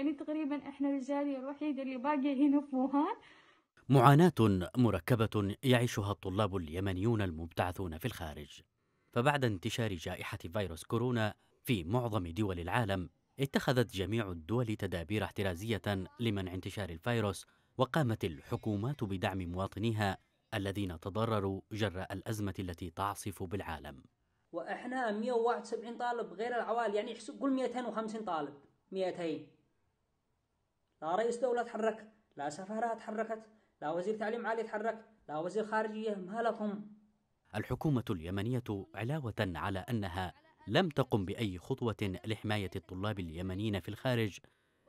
يعني تقريبا احنا الجالية الوحيدة اللي باقية هنا في وهان معاناة مركبة يعيشها الطلاب اليمنيون المبتعثون في الخارج فبعد انتشار جائحة فيروس كورونا في معظم دول العالم اتخذت جميع الدول تدابير احترازية لمنع انتشار الفيروس وقامت الحكومات بدعم مواطنيها الذين تضرروا جراء الأزمة التي تعصف بالعالم وإحنا 171 طالب غير العوال يعني قول 250 طالب 200 لا رئيس دولة تحرك لا سفارة تحركت لا وزير تعليم عالي تحرك لا وزير خارجية ما لكم الحكومة اليمنية علاوة على أنها لم تقم بأي خطوة لحماية الطلاب اليمنيين في الخارج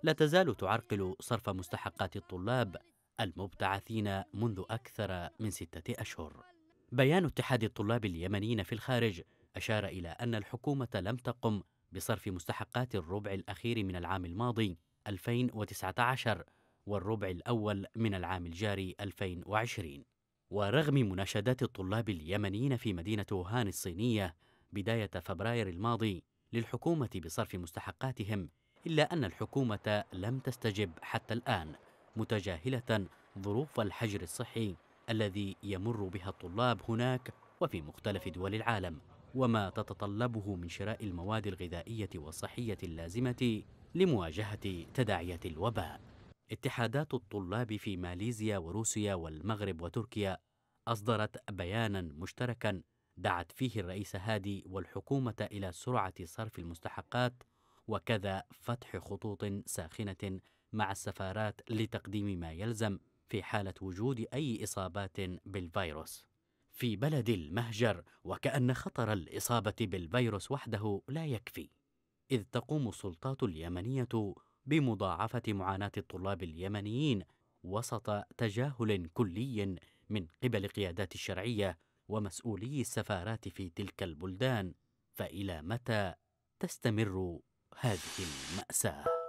لا تزال تعرقل صرف مستحقات الطلاب المبتعثين منذ أكثر من ستة أشهر بيان اتحاد الطلاب اليمنيين في الخارج أشار إلى أن الحكومة لم تقم بصرف مستحقات الربع الأخير من العام الماضي 2019 والربع الأول من العام الجاري 2020 ورغم مناشدات الطلاب اليمنيين في مدينة ووهان الصينية بداية فبراير الماضي للحكومة بصرف مستحقاتهم إلا أن الحكومة لم تستجب حتى الآن متجاهلة ظروف الحجر الصحي الذي يمر بها الطلاب هناك وفي مختلف دول العالم وما تتطلبه من شراء المواد الغذائية والصحية اللازمة لمواجهة تداعيات الوباء اتحادات الطلاب في ماليزيا وروسيا والمغرب وتركيا أصدرت بيانا مشتركا دعت فيه الرئيس هادي والحكومة إلى سرعة صرف المستحقات وكذا فتح خطوط ساخنة مع السفارات لتقديم ما يلزم في حالة وجود أي إصابات بالفيروس. في بلد المهجر وكأن خطر الإصابة بالفيروس وحده لا يكفي. إذ تقوم السلطات اليمنية بمضاعفة معاناة الطلاب اليمنيين وسط تجاهل كلي من قبل قيادات الشرعية ومسؤولي السفارات في تلك البلدان فإلى متى تستمر هذه المأساة؟